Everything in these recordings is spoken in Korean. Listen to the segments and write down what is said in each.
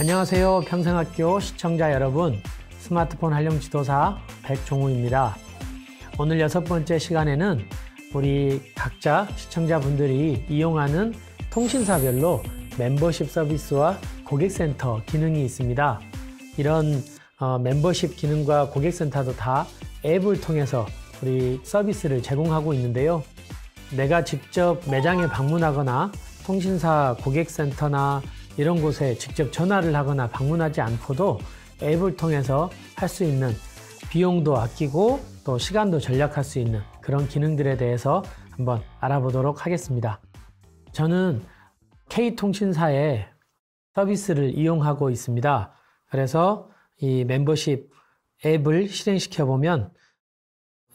안녕하세요. 평생학교 시청자 여러분. 스마트폰 활용 지도사 백종우입니다. 오늘 여섯 번째 시간에는 우리 각자 시청자분들이 이용하는 통신사별로 멤버십 서비스와 고객센터 기능이 있습니다. 이런 어, 멤버십 기능과 고객센터도 다 앱을 통해서 우리 서비스를 제공하고 있는데요. 내가 직접 매장에 방문하거나 통신사 고객센터나 이런 곳에 직접 전화를 하거나 방문하지 않고도 앱을 통해서 할 수 있는 비용도 아끼고 또 시간도 절약할 수 있는 그런 기능들에 대해서 한번 알아보도록 하겠습니다. 저는 K통신사의 서비스를 이용하고 있습니다. 그래서 이 멤버십 앱을 실행시켜 보면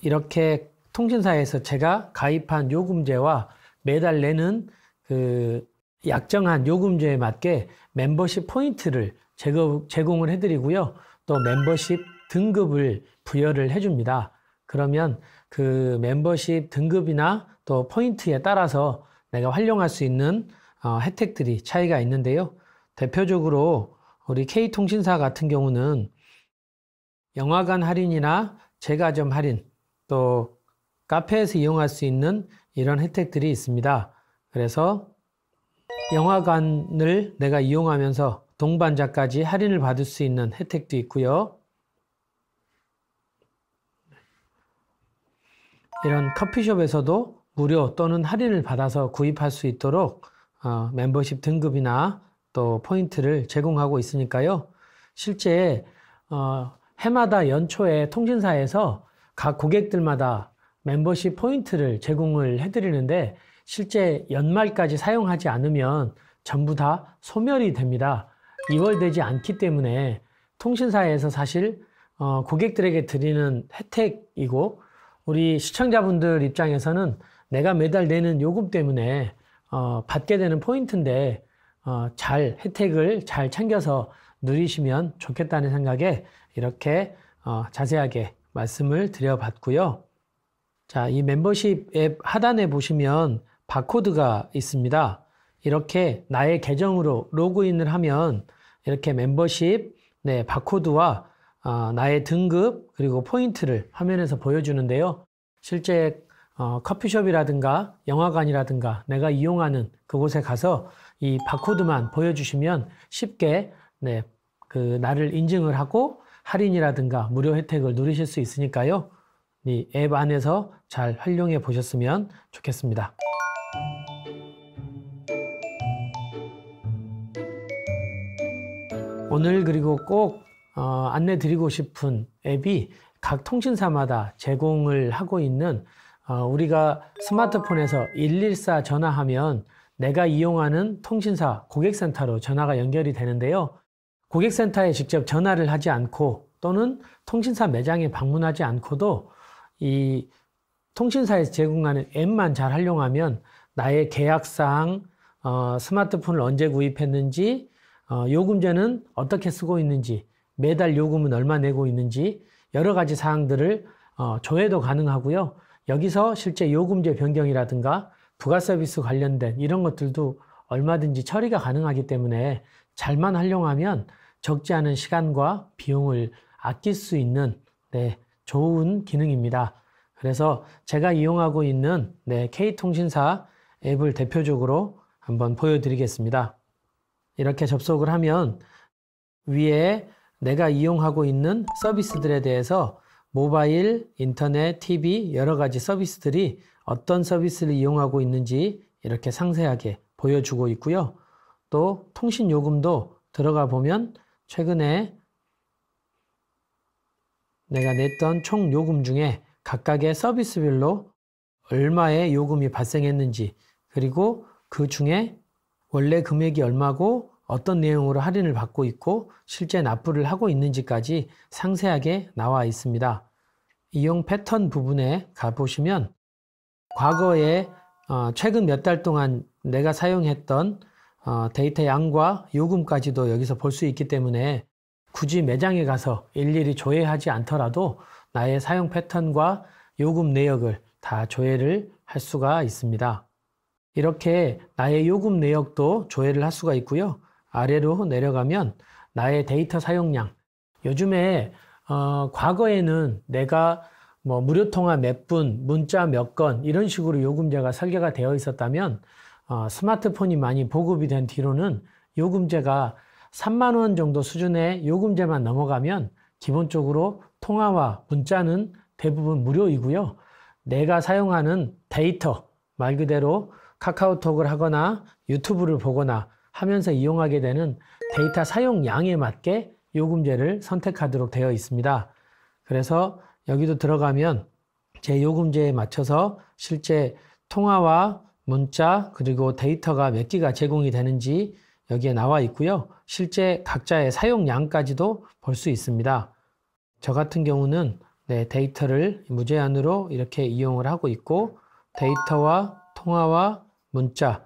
이렇게 통신사에서 제가 가입한 요금제와 매달 내는 그 약정한 요금제에 맞게 멤버십 포인트를 제공을 해드리고요. 또 멤버십 등급을 부여를 해줍니다. 그러면 그 멤버십 등급이나 또 포인트에 따라서 내가 활용할 수 있는 어, 혜택들이 차이가 있는데요. 대표적으로 우리 K통신사 같은 경우는 영화관 할인이나 제과점 할인, 또 카페에서 이용할 수 있는 이런 혜택들이 있습니다. 그래서 영화관을 내가 이용하면서 동반자까지 할인을 받을 수 있는 혜택도 있고요. 이런 커피숍에서도 무료 또는 할인을 받아서 구입할 수 있도록 어, 멤버십 등급이나 또 포인트를 제공하고 있으니까요. 실제 어, 해마다 연초에 통신사에서 각 고객들마다 멤버십 포인트를 제공을 해드리는데 실제 연말까지 사용하지 않으면 전부 다 소멸이 됩니다. 이월되지 않기 때문에 통신사에서 사실 어, 고객들에게 드리는 혜택이고 우리 시청자분들 입장에서는 내가 매달 내는 요금 때문에 어, 받게 되는 포인트인데 어, 잘 혜택을 잘 챙겨서 누리시면 좋겠다는 생각에 이렇게 자세하게 말씀을 드려봤고요. 자, 이 멤버십 앱 하단에 보시면 바코드가 있습니다. 이렇게 나의 계정으로 로그인을 하면 이렇게 멤버십, 네, 바코드와 어, 나의 등급 그리고 포인트를 화면에서 보여주는데요. 실제 어, 커피숍이라든가 영화관이라든가 내가 이용하는 그곳에 가서 이 바코드만 보여주시면 쉽게 네, 그 나를 인증을 하고 할인이라든가 무료 혜택을 누리실 수 있으니까요. 이 앱 안에서 잘 활용해 보셨으면 좋겠습니다. 오늘 그리고 꼭 어, 안내 드리고 싶은 앱이 각 통신사마다 제공을 하고 있는 어, 우리가 스마트폰에서 114 전화하면 내가 이용하는 통신사 고객센터로 전화가 연결이 되는데요. 고객센터에 직접 전화를 하지 않고 또는 통신사 매장에 방문하지 않고도 이 통신사에서 제공하는 앱만 잘 활용하면 나의 계약사항, 어, 스마트폰을 언제 구입했는지, 어, 요금제는 어떻게 쓰고 있는지, 매달 요금은 얼마 내고 있는지 여러 가지 사항들을 어, 조회도 가능하고요. 여기서 실제 요금제 변경이라든가 부가 서비스 관련된 이런 것들도 얼마든지 처리가 가능하기 때문에 잘만 활용하면 적지 않은 시간과 비용을 아낄 수 있는 네, 좋은 기능입니다. 그래서 제가 이용하고 있는 네, K통신사 앱을 대표적으로 한번 보여드리겠습니다. 이렇게 접속을 하면 위에 내가 이용하고 있는 서비스들에 대해서 모바일, 인터넷, TV 여러 가지 서비스들이 어떤 서비스를 이용하고 있는지 이렇게 상세하게 보여주고 있고요. 또 통신 요금도 들어가 보면 최근에 내가 냈던 총 요금 중에 각각의 서비스별로 얼마의 요금이 발생했는지 그리고 그 중에 원래 금액이 얼마고 어떤 내용으로 할인을 받고 있고 실제 납부를 하고 있는지까지 상세하게 나와 있습니다. 이용 패턴 부분에 가보시면 과거에 어, 최근 몇 달 동안 내가 사용했던 어, 데이터 양과 요금까지도 여기서 볼 수 있기 때문에 굳이 매장에 가서 일일이 조회하지 않더라도 나의 사용 패턴과 요금 내역을 다 조회를 할 수가 있습니다. 이렇게 나의 요금 내역도 조회를 할 수가 있고요. 아래로 내려가면 나의 데이터 사용량. 요즘에 어, 과거에는 내가 뭐 무료 통화 몇 분, 문자 몇 건 이런 식으로 요금제가 설계가 되어 있었다면 어, 스마트폰이 많이 보급이 된 뒤로는 요금제가 3만 원 정도 수준의 요금제만 넘어가면 기본적으로 통화와 문자는 대부분 무료이고요. 내가 사용하는 데이터 말 그대로 카카오톡을 하거나 유튜브를 보거나 하면서 이용하게 되는 데이터 사용량에 맞게 요금제를 선택하도록 되어 있습니다. 그래서 여기도 들어가면 제 요금제에 맞춰서 실제 통화와 문자 그리고 데이터가 몇 기가 제공이 되는지 여기에 나와 있고요. 실제 각자의 사용량까지도 볼 수 있습니다. 저 같은 경우는 네, 데이터를 무제한으로 이렇게 이용을 하고 있고 데이터와 통화와 문자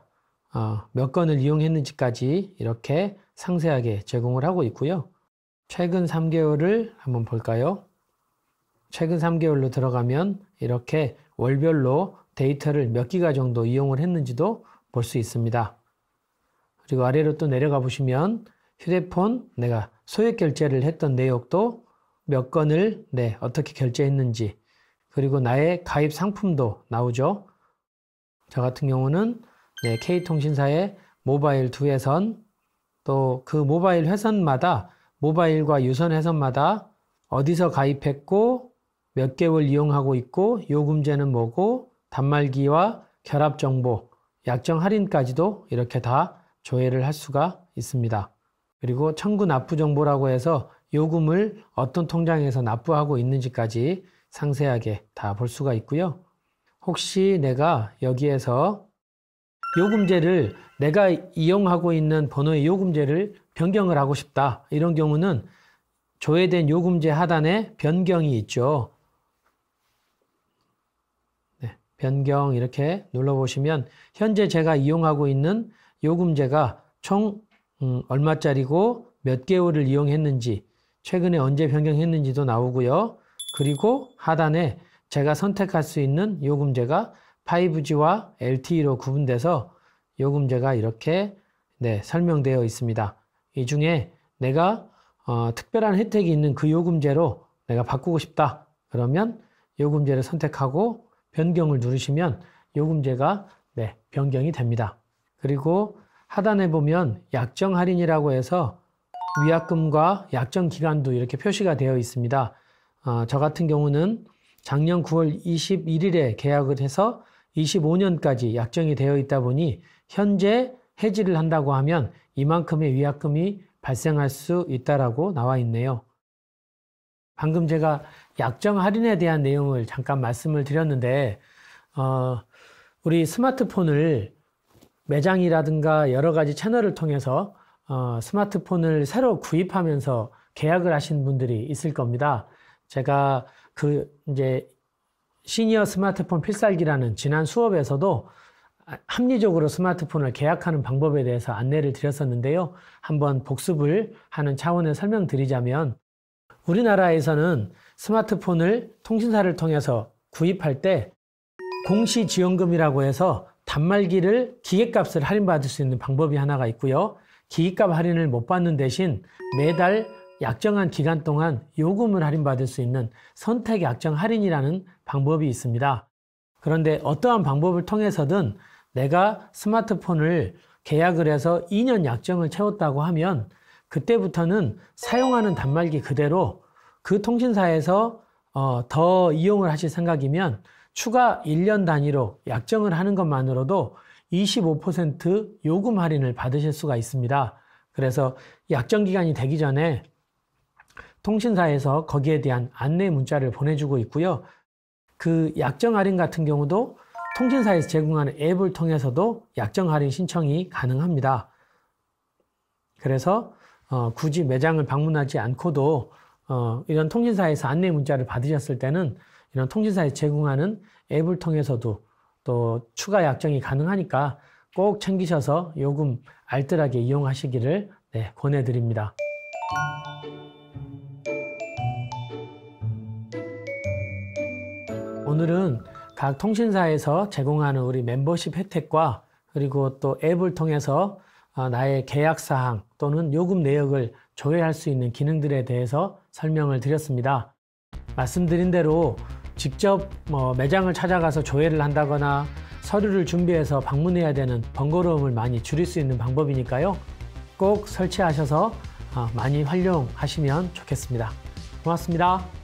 어, 몇 건을 이용했는지까지 이렇게 상세하게 제공을 하고 있고요. 최근 3개월을 한번 볼까요? 최근 3개월로 들어가면 이렇게 월별로 데이터를 몇 기가 정도 이용을 했는지도 볼 수 있습니다. 그리고 아래로 또 내려가 보시면 휴대폰 내가 소액 결제를 했던 내역도 몇 건을 네, 어떻게 결제했는지 그리고 나의 가입 상품도 나오죠. 저 같은 경우는 네, K통신사의 모바일 두 회선 또 그 모바일 회선마다 모바일과 유선 회선마다 어디서 가입했고 몇 개월 이용하고 있고 요금제는 뭐고 단말기와 결합 정보, 약정 할인까지도 이렇게 다 조회를 할 수가 있습니다. 그리고 청구 납부 정보라고 해서 요금을 어떤 통장에서 납부하고 있는지까지 상세하게 다 볼 수가 있고요. 혹시 내가 여기에서 요금제를 내가 이용하고 있는 번호의 요금제를 변경을 하고 싶다. 이런 경우는 조회된 요금제 하단에 변경이 있죠. 네, 변경 이렇게 눌러보시면 현재 제가 이용하고 있는 요금제가 총 음, 얼마짜리고 몇 개월을 이용했는지 최근에 언제 변경했는지도 나오고요. 그리고 하단에 제가 선택할 수 있는 요금제가 5G와 LTE로 구분돼서 요금제가 이렇게 네, 설명되어 있습니다. 이 중에 내가 어, 특별한 혜택이 있는 그 요금제로 내가 바꾸고 싶다. 그러면 요금제를 선택하고 변경을 누르시면 요금제가 네, 변경이 됩니다. 그리고 하단에 보면 약정 할인이라고 해서 위약금과 약정 기간도 이렇게 표시가 되어 있습니다. 어, 저 같은 경우는 작년 9월 21일에 계약을 해서 25년까지 약정이 되어 있다 보니 현재 해지를 한다고 하면 이만큼의 위약금이 발생할 수 있다라고 나와 있네요. 방금 제가 약정 할인에 대한 내용을 잠깐 말씀을 드렸는데 어, 우리 스마트폰을 매장이라든가 여러 가지 채널을 통해서 어, 스마트폰을 새로 구입하면서 계약을 하신 분들이 있을 겁니다. 제가 그 이제 시니어 스마트폰 필살기라는 지난 수업에서도 합리적으로 스마트폰을 계약하는 방법에 대해서 안내를 드렸었는데요. 한번 복습을 하는 차원에 설명드리자면 우리나라에서는 스마트폰을 통신사를 통해서 구입할 때 공시지원금이라고 해서 단말기를 기계값을 할인받을 수 있는 방법이 하나가 있고요. 기계값 할인을 못 받는 대신 매달 약정한 기간 동안 요금을 할인받을 수 있는 선택 약정 할인이라는 방법이 있습니다. 그런데 어떠한 방법을 통해서든 내가 스마트폰을 계약을 해서 2년 약정을 채웠다고 하면 그때부터는 사용하는 단말기 그대로 그 통신사에서 어, 더 이용을 하실 생각이면 추가 1년 단위로 약정을 하는 것만으로도 25% 요금 할인을 받으실 수가 있습니다. 그래서 약정 기간이 되기 전에 통신사에서 거기에 대한 안내 문자를 보내주고 있고요. 그 약정 할인 같은 경우도 통신사에서 제공하는 앱을 통해서도 약정 할인 신청이 가능합니다. 그래서 어, 굳이 매장을 방문하지 않고도 어, 이런 통신사에서 안내 문자를 받으셨을 때는 이런 통신사에서 제공하는 앱을 통해서도 또 추가 약정이 가능하니까 꼭 챙기셔서 요금 알뜰하게 이용하시기를 네, 권해드립니다. 오늘은 각 통신사에서 제공하는 우리 멤버십 혜택과 그리고 또 앱을 통해서 어, 나의 계약 사항 또는 요금 내역을 조회할 수 있는 기능들에 대해서 설명을 드렸습니다. 말씀드린 대로 직접 뭐 매장을 찾아가서 조회를 한다거나 서류를 준비해서 방문해야 되는 번거로움을 많이 줄일 수 있는 방법이니까요. 꼭 설치하셔서 어, 많이 활용하시면 좋겠습니다. 고맙습니다.